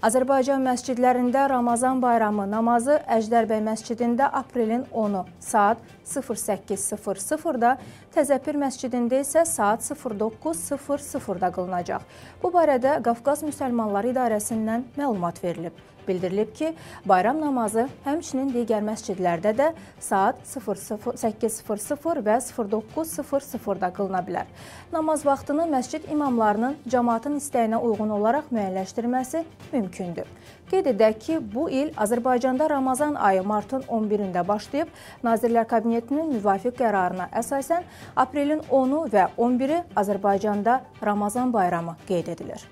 Azərbaycan məscidlərində Ramazan bayramı namazı Əjdərbəy məscidində aprelin 10-u saat 08:00-da, Təzəpir məscidində isə saat 09:00-da qılınacaq. Bu barədə Qafqaz Müsəlmanları İdarəsindən məlumat verilib bildirilib ki, bayram namazı həmçinin digər məscidlərdə də saat 08:00 və 09:00-da qılına bilər. Namaz vaxtını məscid imamlarının cəmaatın istəyinə uyğun olaraq müəyyənləşdirməsi mümkündür. Qeyd edək ki, bu il Azərbaycanda Ramazan ayı martın 11-də başlayıb, Nazirlər Kabinetinin müvafiq qərarına əsasən aprelin 10-u və 11-i Azərbaycanda Ramazan bayramı qeyd edilir.